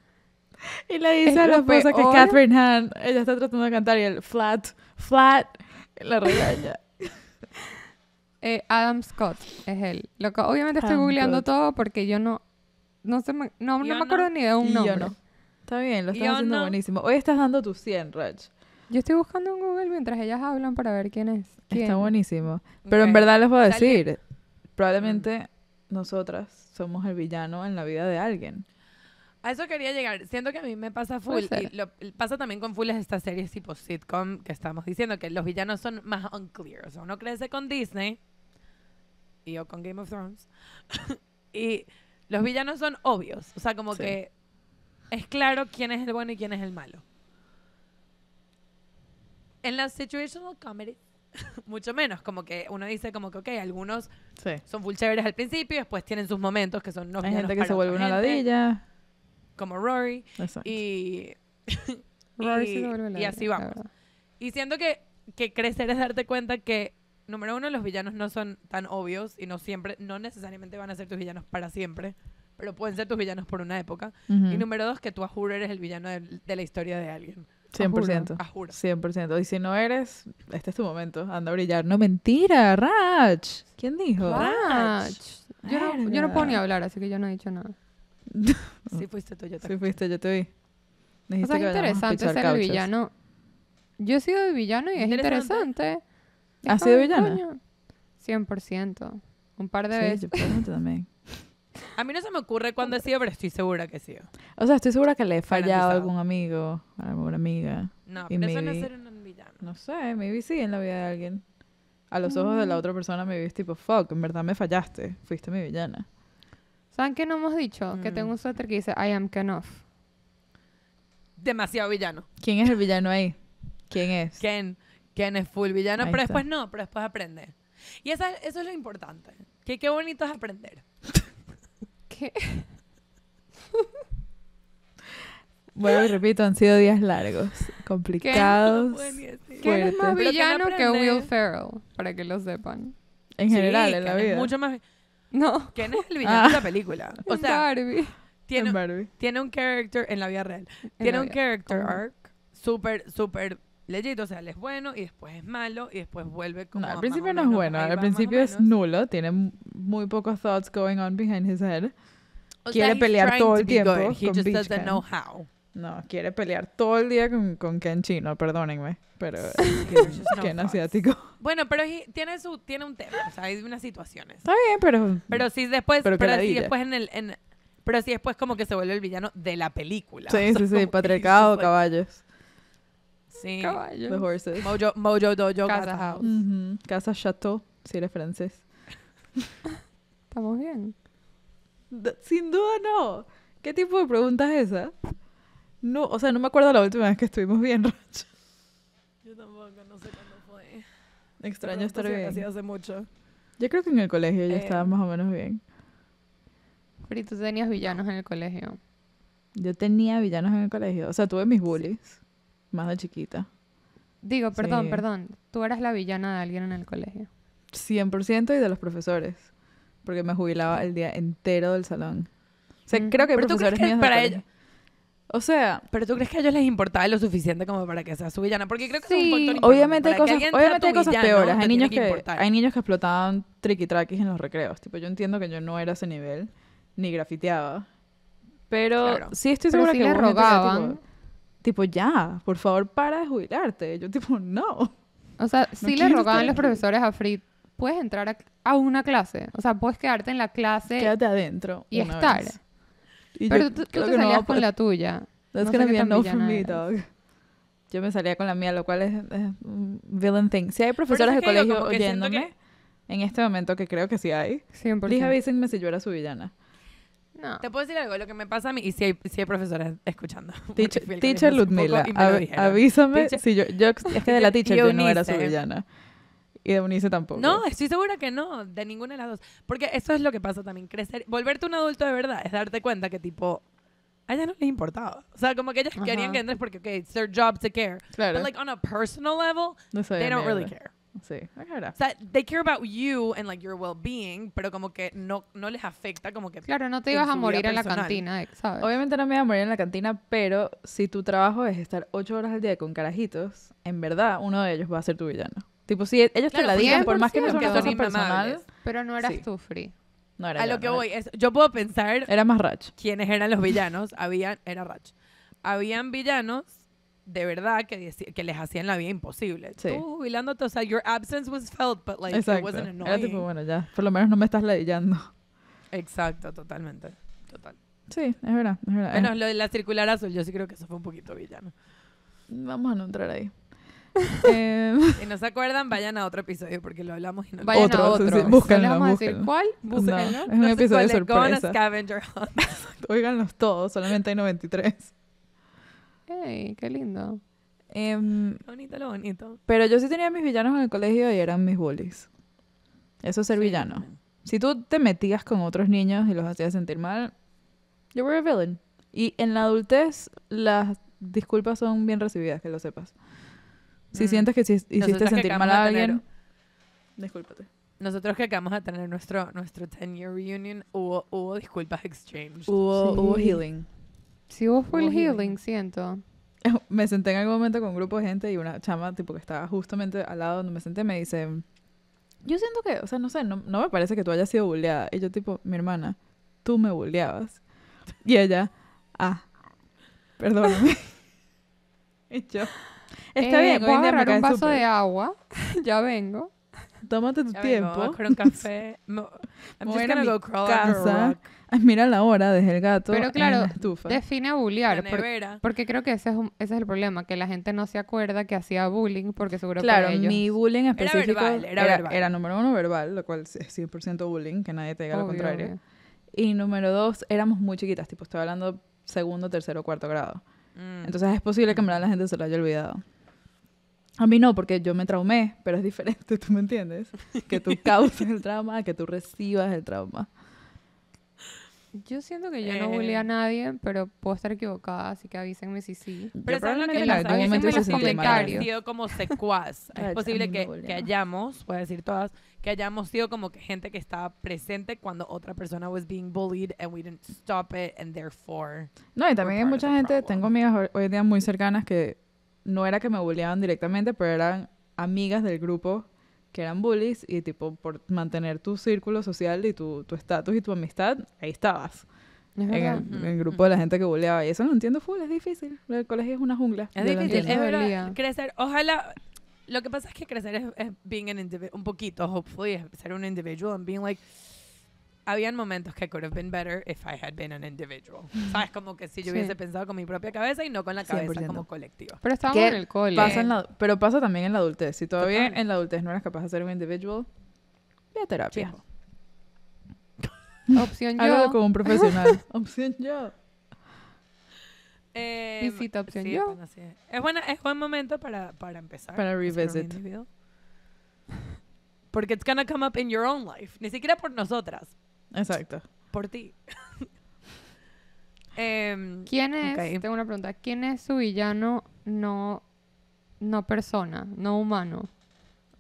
Speaker 1: Y le dice a la esposa que Catherine
Speaker 2: Hahn. Ella está tratando de cantar y el flat, flat. La regaña. Eh, Adam Scott es él. obviamente estoy googleando todo porque yo no. No, me, no, me acuerdo ni de un nombre. no. Está bien, lo estás haciendo buenísimo.
Speaker 1: Hoy estás dando tu 100, Rach.
Speaker 2: Yo estoy buscando en Google mientras ellas hablan para ver quién es. Está buenísimo.
Speaker 1: Pero en verdad les voy a decir, probablemente mm. nosotras somos el villano en la vida de alguien.
Speaker 3: A eso quería llegar. Siento que a mí me pasa full. Y lo, pasa también con full esta serie tipo sitcom que estamos diciendo, que los villanos son más unclear. O sea, uno crece con Disney y yo con Game of Thrones. y los villanos son obvios. O sea, como que es claro quién es el bueno y quién es el malo. En las situational comedy, mucho menos, como que uno dice como que, ok, algunos son full chéveres al principio, después tienen sus momentos que son no Hay gente que se vuelve una ladilla. Como Rory. Y, Rory y, así vamos. Y siento que, que crecer es darte cuenta que número uno, los villanos no son tan obvios y no siempre, no necesariamente van a ser tus villanos para siempre pero pueden ser tus villanos por una época. Y número dos, que tú a juro eres el villano de, la historia
Speaker 2: de alguien.
Speaker 1: 100%. A 100%. Y si no eres, este es tu momento. Anda a brillar. No, mentira, Rach. ¿Quién dijo?
Speaker 2: Rach. Yo no, yo no, puedo ni hablar, así que yo no he dicho nada. sí fuiste tú, yo te Sí fuiste, yo te vi. es interesante ser el villano. Yo he sido villano y es interesante. ¿Has sido villano? 100%. Un par de veces. Yo también.
Speaker 3: A mí no se me ocurre cuándo he sido, pero estoy segura que he sido.
Speaker 2: O sea, estoy segura que le he fallado a algún amigo,
Speaker 1: a alguna amiga. No, pero eso no es ser un villano. No sé, maybe sí en la vida de alguien. A los ojos de la mm. otra persona me viste tipo, fuck, en verdad me fallaste, fuiste mi villana.
Speaker 2: ¿Saben qué no hemos dicho? Que mm. tengo un suéter que dice I am Kenoff.
Speaker 3: Demasiado
Speaker 1: villano.
Speaker 2: ¿Quién es el villano ahí? ¿Quién es? Ken. Ken es full villano, pero después
Speaker 3: no, pero después aprende. Y eso es lo importante. Que qué bonito es aprender.
Speaker 1: Bueno, repito, han sido días largos, complicados. ¿Qué es más villano que,
Speaker 2: Will Ferrell? Para que lo sepan. En general, en la vida. Es mucho más. No. ¿Quién es el villano de la ah. película? O sea,
Speaker 3: Barbie. Tiene, un character en la vida real. tiene un character arc súper, súper leyito o sea, él es bueno y después es malo y después vuelve como. No, al principio no es bueno, al principio es
Speaker 1: nulo, tiene muy pocos thoughts going on behind his head. quiere pelear todo el tiempo. con just No, quiere pelear todo el día con, con Ken chino, perdónenme, pero Ken asiático.
Speaker 3: Bueno, pero tiene su tiene un tema, o sea, hay unas situaciones.
Speaker 1: Está bien, pero Pero si después pero, si después
Speaker 3: en el pero si después como que se vuelve el villano de la película. Sí, sí, sí, patriarcado, caballos. Sí. Caballos. The horses. Mojo,
Speaker 1: Mojo Dojo Casa, Chateau, si eres francés. Estamos bien. Sin duda no. ¿Qué tipo de pregunta es esa? No, o sea, no me acuerdo la última vez que estuvimos bien, Rocha.
Speaker 3: Yo tampoco, no sé cuándo fue.
Speaker 1: Extraño estar bien. hace mucho. Yo creo que en el colegio ya eh. estaba más o menos bien.
Speaker 2: Pero tú tenías villanos en el colegio.
Speaker 1: Yo tenía villanos en el colegio. O sea, tuve mis bullies más de chiquita.
Speaker 2: Digo, perdón, perdón. Tú eras la villana de alguien en el colegio.
Speaker 1: 100% y de los profesores. Porque me jubilaba el día entero del salón. O sea, creo que ¿Pero profesores tú para O sea, pero tú crees que a ellos les importaba lo suficiente como para que sea su villana, porque creo que sí, Obviamente hay cosas, hay peores. Hay niños que, hay niños que explotaban triqui en los recreos. Tipo, yo entiendo que yo no era ese nivel ni grafiteaba, pero sí estoy segura que le rogaban tipo, ya, por favor, para de jubilarte. Yo tipo, no.
Speaker 2: O sea, si le rogaban los profesores a Fritz, puedes entrar a, una clase, o sea, puedes quedarte en la clase. Quédate adentro. Y estar. Pero tú, te salías con la tuya. no no
Speaker 1: Yo me salía con la mía, lo cual es, un villain thing. Si hay profesores de colegio oyéndome, en este momento, que creo que sí hay, 100%. les avísenme si yo era su villana.
Speaker 3: Te puedo decir algo, lo que me pasa a mí, y si hay, si hay profesores escuchando. Teacher, Ludmila, avísame si yo, yo, Es que de la teacher yo no era su villana.
Speaker 1: Y de Unice tampoco. No,
Speaker 3: estoy segura que no, de ninguna de las dos. Porque eso es lo que pasa también. Crecer, volverte un adulto de verdad es darte cuenta que, tipo, a ella no les importaba. O sea, como que ellas querían que entres porque, ok, it's their job to care. But, like, on a personal level, no they don't really care. Sí, claro O sea, they care about you and like your well-being, pero como que no, no les afecta como que... Claro, no
Speaker 1: te ibas a morir en la cantina, eh, ¿sabes? Obviamente no me iba a morir en la cantina, pero si tu trabajo es estar ocho horas al día con carajitos, en verdad uno de ellos va a ser tu villano. Tipo, si ellos te la digan,
Speaker 3: por más que no son cosas personales...
Speaker 2: Pero no eras tú, Free.
Speaker 3: No era a lo que voy es, yo puedo pensar... Era más Ratch. ¿Quiénes eran los villanos? Habían, era Ratch. Habían villanos de verdad que, que les hacían la vida imposible. Sí. Tú jubilándote, o sea, your absence was felt, but like it wasn't annoying. Era tipo,
Speaker 1: bueno, ya, por lo menos no me estás ladillando.
Speaker 3: Exacto, totalmente.
Speaker 1: Total. Sí, es verdad, Bueno, lo
Speaker 3: de la circular azul, yo sí creo que eso fue un poquito villano.
Speaker 1: Vamos a no entrar ahí.
Speaker 3: eh, si no se acuerdan, vayan a otro episodio porque lo hablamos y no vayan otro, a otro. Sí, sí. Búsquenlo, cuál. Búsquenlo. No, es un episodio episodio sorpresa.
Speaker 1: Oiganlos todos, solamente hay 93. Hey, qué lindo! Um, bonito lo bonito. Pero yo sí tenía mis villanos en el colegio y eran mis bullies. Eso es ser villano. Si tú te metías con otros niños y los hacías sentir mal, you were a villain. Y en la adultez, las disculpas son bien recibidas, que lo sepas. Si mm. sientes que hiciste sentir mal a alguien,
Speaker 3: discúlpate. Nosotros que acabamos de tener nuestro, nuestro 10-year reunion, hubo, hubo disculpas
Speaker 2: exchange. hubo healing. Sí, hubo el healing, siento.
Speaker 1: Me senté en algún momento con un grupo de gente y una chama, tipo, que estaba justamente al lado donde me senté, me dice, yo siento que, o sea, no sé, no, me parece que tú hayas sido bulleada. Y yo, tipo, mi hermana, tú me bulleabas. Y ella, ah, perdóname. y yo, está eh, bien, voy a agarrar un vaso de
Speaker 2: agua, ya vengo tómate tu tiempo. voy a un café. casa.
Speaker 1: mira la hora, desde el gato Pero claro, en
Speaker 2: define bullear. porque creo que ese es, ese es el problema, que la gente no se acuerda que hacía bullying porque seguro que ellos... Claro, mi bullying específico era, verbal,
Speaker 1: era, número uno verbal, lo cual es 100% bullying, que nadie te diga lo contrario. Y número dos, éramos muy chiquitas, tipo, estoy hablando segundo, tercero, cuarto grado. Mm. Entonces es posible que en la gente se lo haya olvidado. A mí no, porque yo me traumé, pero es diferente, ¿tú me entiendes? Que tú causes el trauma, que tú recibas el trauma.
Speaker 2: Yo siento que yo no eh. bulí a nadie, pero puedo estar equivocada, así que avísenme si sí. Pero es lo que en algún momento posible que sido como secuaz.
Speaker 3: es posible que, que hayamos, voy a decir todas, que hayamos sido como que gente que estaba presente cuando otra persona was being bullied and we
Speaker 1: didn't stop it and therefore. No, y también hay mucha gente, tengo amigas hoy en día muy cercanas que no era que me bulleaban directamente, pero eran amigas del grupo que eran bullies y tipo por mantener tu círculo social y tu estatus y tu amistad, ahí estabas. en, el, grupo de la gente que bulliaba Y eso lo entiendo full, es difícil. El colegio es una jungla. Es difícil, es verdad.
Speaker 3: Crecer, ojalá. Lo que pasa es que crecer es, being an un poquito, hopefully, es ser un individual and being like habían momentos que could have been better if I had been an individual. ¿Sabes? Como que si yo hubiese pensado con mi propia cabeza y no con la cabeza como colectiva.
Speaker 1: Pero estábamos en el cole. pero pasa también en la adultez. Si todavía en la adultez no eres capaz de ser un individual, ve a terapia. Opción yo. Hágalo eh, con un profesional. opción yo.
Speaker 3: Visita opción yo. Es, buena, es buen momento para, para empezar. Para revisit. Porque it's gonna come up in your own life. Ni siquiera por nosotras, Exacto. Por ti.
Speaker 2: Em, ¿Quién es? Tengo una pregunta. ¿Quién es su villano no, no persona, no humano?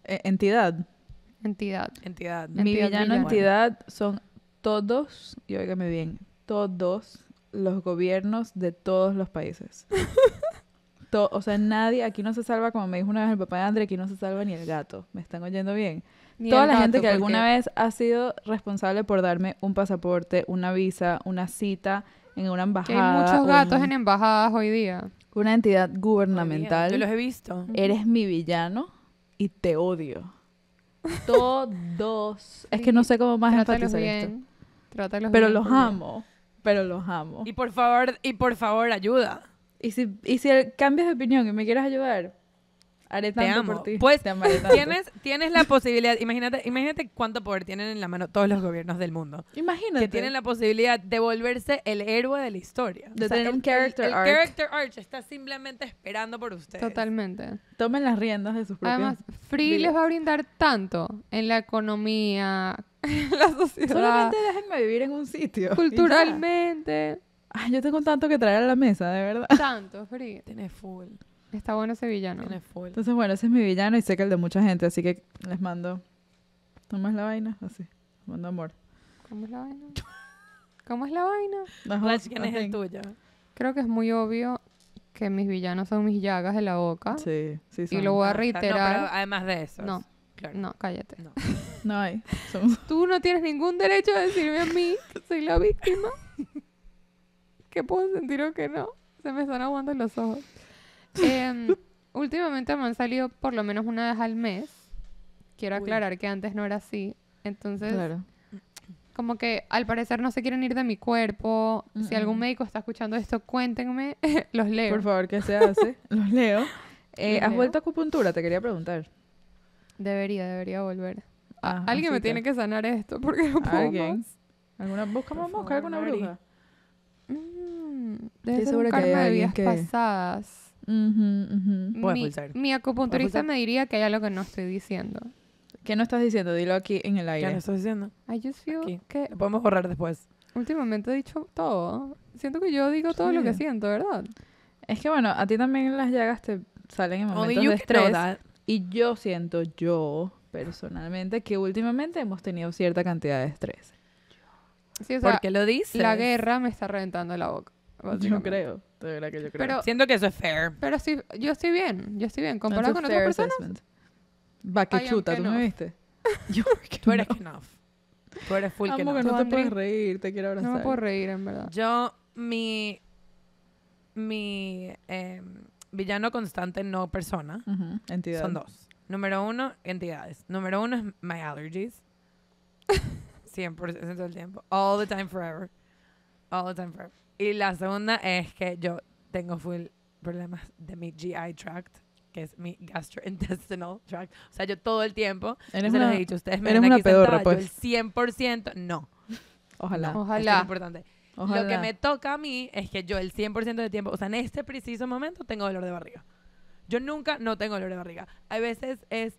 Speaker 2: E, entidad. Entidad. Entidad. Mi villano, entidad son todos, y óigame bien,
Speaker 1: todos los gobiernos de todos los países. o sea, nadie, aquí no se salva, como me dijo una vez el papá de André, aquí no se salva ni el gato. ¿Me están oyendo bien?
Speaker 2: Toda la gente que alguna vez
Speaker 1: ha sido responsable por darme un pasaporte, una visa, una cita en una embajada. hay muchos gatos en
Speaker 2: embajadas hoy día. Una entidad
Speaker 1: gubernamental. Yo los he visto. Eres mi villano y te odio.
Speaker 2: Todos. es que no sé cómo más Trátalos enfatizar esto. Trátalos pero los amo.
Speaker 1: Pero los amo. Y por favor, y por favor, ayuda. Y si, y si cambias de opinión y me quieres ayudar, te amo. Pues te tienes, tienes la posibilidad,
Speaker 3: imagínate, imagínate cuánto poder tienen en la mano todos los gobiernos del mundo.
Speaker 1: Imagínate. Que tienen la
Speaker 3: posibilidad de volverse el héroe de la historia. De tener un character arch character está simplemente esperando
Speaker 1: por
Speaker 2: ustedes. Totalmente. Tomen las riendas de sus propios. Además, Free les va a brindar tanto en la economía, en
Speaker 1: la sociedad. Solamente déjenme vivir en un sitio. Culturalmente. yo tengo tanto que traer a la mesa, de verdad.
Speaker 2: Tanto, Free. Tienes full.
Speaker 1: Está bueno ese villano. Entonces, bueno, ese es mi villano y sé que el de mucha gente, así que les mando.
Speaker 2: ¿Tomas la vaina? Así. Les mando amor. ¿Cómo es la vaina? ¿Cómo es la vaina? ¿quién es el tuyo? Creo que es muy obvio que mis villanos son mis llagas de la boca. Sí, sí, sí. Y lo voy a reiterar. además de eso. No, claro. no, cállate. No. no hay. Tú no tienes ningún derecho a decirme a mí que soy la víctima. qué puedo sentir o qué no. Se me están aguando los ojos. Em, últimamente me han salido por lo menos una vez al mes. Quiero aclarar que antes no era así. Entonces, como que al parecer no se quieren ir de mi cuerpo. Si algún médico está escuchando esto, cuéntenme. los leo. Por favor,
Speaker 1: ¿qué se hace? los leo. Eh, ¿Has vuelto a acupuntura? Te quería preguntar.
Speaker 2: Debería, debería volver. Ah, alguien me tiene que sanar esto porque no puedo ¿Alguna, buscamos alguna bruja. Mm,
Speaker 1: debe de vidas
Speaker 2: pasadas.
Speaker 1: Mi, acupunturista me
Speaker 2: diría que hay algo que no estoy diciendo. ¿Qué no
Speaker 1: estás diciendo? Dilo aquí en el aire. ¿Qué no estás diciendo? que... podemos borrar después.
Speaker 2: Últimamente he dicho todo. Siento que yo digo todo lo que siento, ¿verdad? Es que bueno, a ti también las
Speaker 1: llagas te salen en momentos de estrés. Y yo siento, yo personalmente, que últimamente hemos tenido cierta cantidad de estrés.
Speaker 2: Sí, ¿Por qué lo dices? La guerra me está reventando la boca. Yo creo,
Speaker 1: de verdad que yo creo.
Speaker 2: Siento que eso es fair. Pero sí, yo estoy bien, yo estoy bien. Comparado con otras personas. Va, que chuta, ¿tú no viste?
Speaker 3: Tú eres enough Tú eres full Amo que no. no te puedes reír, te quiero abrazar. No me puedo reír, en verdad. Yo, mi... Mi... Em, villano constante, no persona. Entidades. Son dos. Número uno, entidades. Número uno es my allergies. 100% del tiempo. All the time, forever. All the time, forever. Y la segunda es que yo tengo full problemas de mi GI tract, que es mi gastrointestinal tract. O sea, yo todo el tiempo, eres se una, he dicho, ustedes me aquí pedorra, pues. el 100%, no. Ojalá. Ojalá. es importante. Lo que me toca a mí es que yo el 100% del tiempo, o sea, en este preciso momento tengo dolor de barriga. Yo nunca no tengo dolor de barriga. A veces es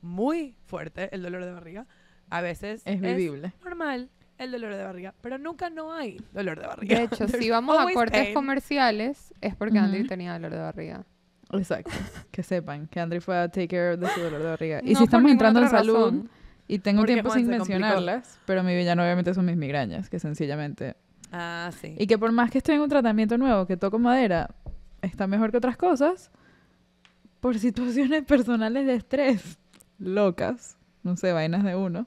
Speaker 3: muy fuerte el dolor de barriga. A veces es, vivible. Es normal el dolor de barriga, pero nunca no hay
Speaker 2: dolor de barriga. De hecho, si vamos a cortes comerciales, es porque uh tenía dolor de barriga.
Speaker 1: Exacto. que sepan que Andrew fue a take care de su dolor de barriga. y si estamos entrando en salud, y tengo tiempo sin mencionarlas, pero mi villano obviamente son mis migrañas, que sencillamente. Ah, sí. Y que por más que estoy en un tratamiento nuevo, que toco madera, está mejor que otras cosas, por situaciones personales de estrés, locas, no sé, vainas de uno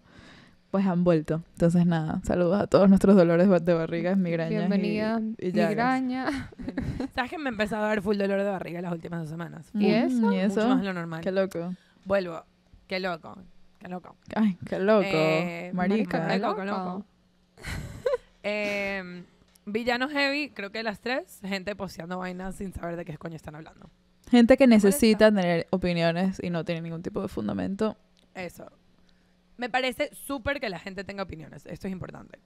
Speaker 1: pues han vuelto. Entonces, nada, saludos a todos nuestros dolores de barriga, migrañas. Bienvenida, migraña.
Speaker 3: ¿Sabes que me he empezado a dar full dolor de barriga las últimas dos semanas? ¿Y eso? ¿Y eso? Mucho más lo normal. Qué loco. Vuelvo. Qué loco. Qué loco.
Speaker 1: Ay, qué loco. Eh, marica. Qué loco, loco.
Speaker 3: Em, villanos heavy, creo que las tres. Gente poseando vainas sin saber de qué coño están hablando.
Speaker 1: Gente que necesita tener opiniones y no tiene ningún tipo de fundamento.
Speaker 3: Eso me parece súper que la gente tenga opiniones. Esto es importante.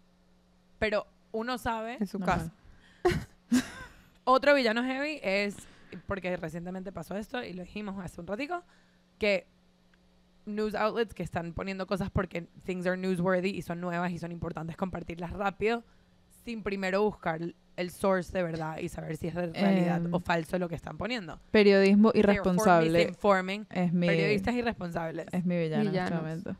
Speaker 3: Pero uno sabe. En su casa. Otro villano heavy es. Porque recientemente pasó esto y lo dijimos hace un ratico. Que news outlets que están poniendo cosas porque things are newsworthy y son nuevas y son importantes compartirlas rápido sin primero buscar el source de verdad y saber si es de realidad em. o falso lo que están poniendo. Periodismo irresponsable. Es periodistas irresponsables. Es mi villano en este momento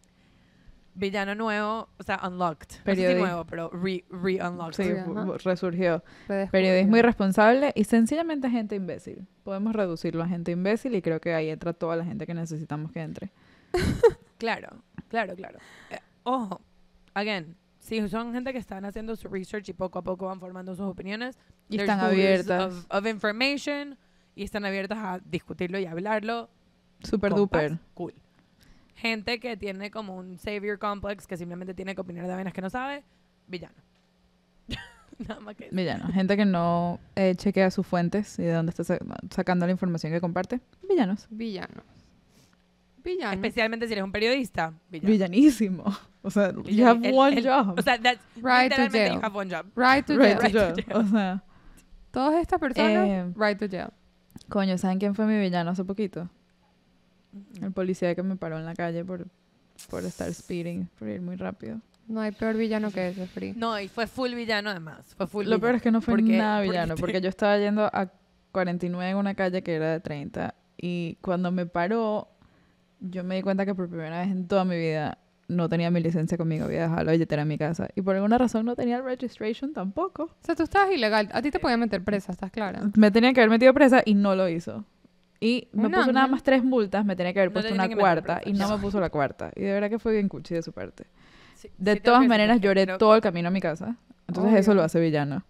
Speaker 3: villano nuevo, o sea, unlocked. Periodismo nuevo, pero re-unlocked. sí,
Speaker 1: resurgió. Periodismo irresponsable y sencillamente gente imbécil. Podemos reducirlo a gente imbécil y creo que ahí entra toda la gente que necesitamos que entre. claro,
Speaker 3: claro, claro. Eh, ojo, again, si son gente que están haciendo su research y poco a poco van formando sus opiniones, y están abiertas. Of, information y están abiertas a discutirlo y hablarlo. Super duper. Cool gente que tiene como un savior complex que simplemente tiene que opinar de vainas que no sabe, villano. Nada más que eso. Villano.
Speaker 1: Gente que no eh, chequea sus fuentes y de dónde está sacando la información que comparte. Villanos. Villanos.
Speaker 3: Villano. Especialmente si eres un periodista.
Speaker 1: Villanísimo. O sea, you have one job. O sea, that's right to jail. Right to jail. right To jail. O sea, todas estas personas, eh, right to jail. Coño, ¿saben quién fue mi villano hace poquito? El policía que me paró en la calle por, por estar speeding, por ir muy rápido. No hay peor villano que ese, Free.
Speaker 3: No, y fue full villano además. Fue Lo peor es que no fue nada villano, porque, yo
Speaker 1: estaba yendo a 49 en una calle que era de 30. Y cuando me paró, yo me di cuenta que por primera vez en toda mi vida no tenía mi licencia conmigo, había dejado la billetera en mi casa. Y
Speaker 2: por alguna razón no tenía el registration tampoco. O sea, tú estabas ilegal. A ti te podían meter presa, ¿estás clara?
Speaker 1: Me tenía que haber metido presa y no lo hizo. Y me puso nada más tres multas, me tenía que haber puesto una cuarta y no me puso la cuarta. Y de verdad que fue bien cuchi de su parte. de todas maneras, lloré todo el camino a mi casa. Entonces eso lo hace villano.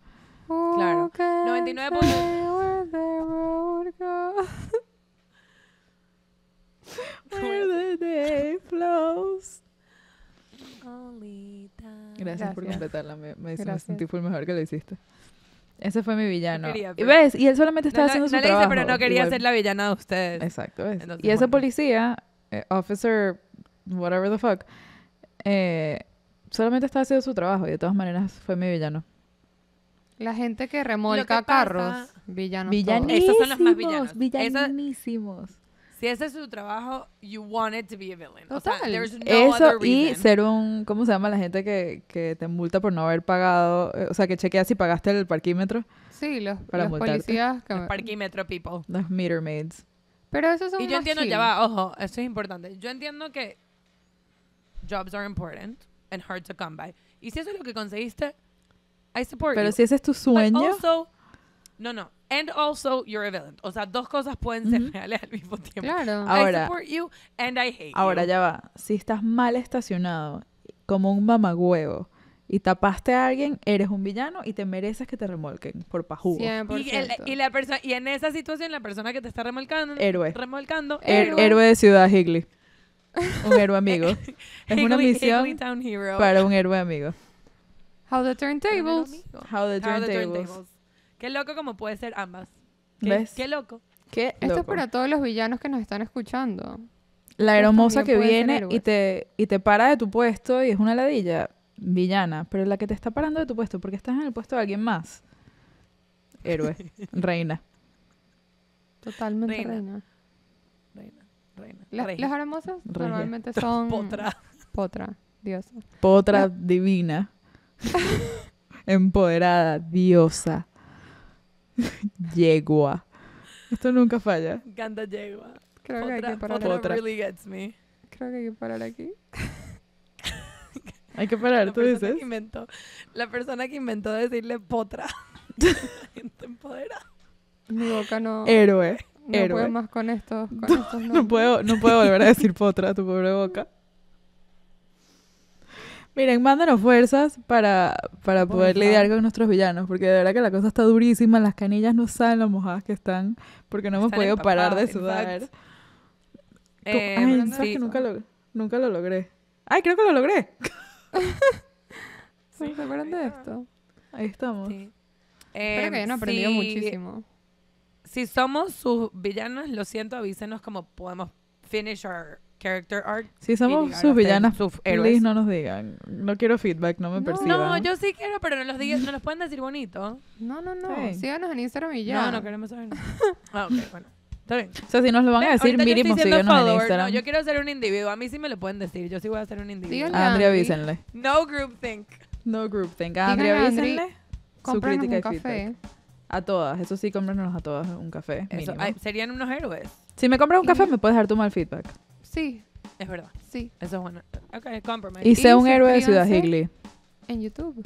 Speaker 1: Claro. 99 Gracias, Gracias, por completarla. Me, sentí full mejor que lo hiciste. Ese fue mi villano. ¿Ves? Y él solamente estaba haciendo su trabajo. pero no quería ser la
Speaker 3: villana de ustedes. Exacto, ¿ves? y ese
Speaker 1: policía, eh, officer, whatever the fuck, eh, solamente estaba haciendo su trabajo y de todas maneras fue mi villano.
Speaker 2: La gente que remolca carros, villanos. Villanísimos, son los más villanos. Villanísimos.
Speaker 3: Si ese es su trabajo, you want it to be a villain. Total. O sea, there's no Eso y ser
Speaker 1: un, ¿cómo se llama la gente que, que te multa por no haber pagado? Eh, o sea, que chequea si pagaste el parquímetro.
Speaker 3: Sí, los, los policías. Los parquímetro people. Los meter
Speaker 1: maids. Pero eso es son Y yo entiendo, ya va, ojo,
Speaker 3: eso es importante. Yo entiendo que jobs are important and hard to come by. Y si eso es lo que conseguiste, I support Pero si ese es tu sueño. no, no. And also, you're a villain. O sea, dos cosas pueden ser reales al mismo tiempo. Claro. Ahora, I support you and I hate ahora
Speaker 1: ya va. Si estás mal estacionado, como un mamagüevo, y tapaste a alguien, eres un villano y te mereces que te remolquen por pajugo. Y,
Speaker 3: y, y en esa situación, la persona que te está remolcando... Héroe. Remolcando... héroe. de
Speaker 1: Ciudad Higley. Un héroe amigo. es una misión para un héroe amigo.
Speaker 3: How the turntables. How the turntables. Qué loco como puede ser ambas. Qué, ¿Ves? Qué loco.
Speaker 2: Esto es para todos los villanos que nos están escuchando. La hermosa que viene y te, y
Speaker 1: te para de tu puesto y es una ladilla villana, pero la que te está parando de tu puesto porque estás en el puesto de alguien más. Héroe, reina. Totalmente
Speaker 2: reina. Reina, reina. Las hermosas normalmente son... Potra. Potra, diosa. Potra
Speaker 1: divina. Empoderada, diosa. yegua.
Speaker 2: Esto nunca falla.
Speaker 3: Ganda yegua. Creo otra, que hay que
Speaker 2: parar otra. Really
Speaker 3: gets me. Creo que hay
Speaker 2: que parar aquí.
Speaker 1: hay que parar, tú dices. Que inventó,
Speaker 3: la persona que inventó decirle potra. Gente Mi boca no. Héroe. No puedo más con esto Con no, estos no puedo, no puedo
Speaker 1: volver a decir potra, tu pobre boca. Miren, mándanos fuerzas para, para poder lidiar con nuestros villanos, porque de verdad que la cosa está durísima, las canillas no saben lo mojadas que están, porque no hemos podido parar de sudar. Eh, Ay, ¿sabes que nunca lo, logré? Ay, creo que lo logré. sí, ¿Se acuerdan esto? Ahí estamos. Sí. que eh, aprendido muchísimo.
Speaker 3: Si somos sus villanos, lo siento, avísenos cómo podemos finish our si somos sus villanas, sus héroes.
Speaker 1: no nos digan. No quiero feedback, no me no, No, yo
Speaker 3: sí quiero, pero no los, no los pueden decir bonito. No, no, no. Sí. Síganos en Instagram y ya. No, no queremos saber. nada.
Speaker 1: Ah, ok, bueno. Está bien. O sea, si nos lo van a decir, mínimo síganos en Instagram. No, yo
Speaker 3: quiero ser un individuo. A mí sí me lo pueden decir. Yo sí voy a ser un individuo. A Andrea, avísenle. No groupthink.
Speaker 1: No groupthink. A Andrea, avísenle su un café. A todas. Eso sí, cómpranos a todas un café.
Speaker 3: serían unos héroes.
Speaker 1: Si me compras un café, me puedes dar tu mal feedback.
Speaker 3: Sí. Es verdad. Sí. Eso es bueno. Ok, compromise.
Speaker 1: Hice un héroe de Ciudad Higley. En YouTube.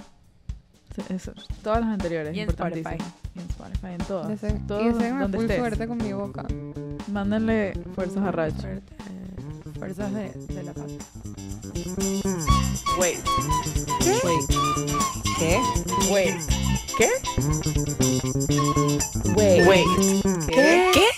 Speaker 1: Eso, todas las anteriores. Y en Spotify. Y en Spotify,
Speaker 2: en todas. Ese, todos y donde con mi boca.
Speaker 1: Mándenle fuerzas a Rach. Eh, fuerzas de, la paz. Wait. ¿Qué? Wait. ¿Qué? Wait. ¿Qué? Wait. Wait. ¿Qué? ¿Qué?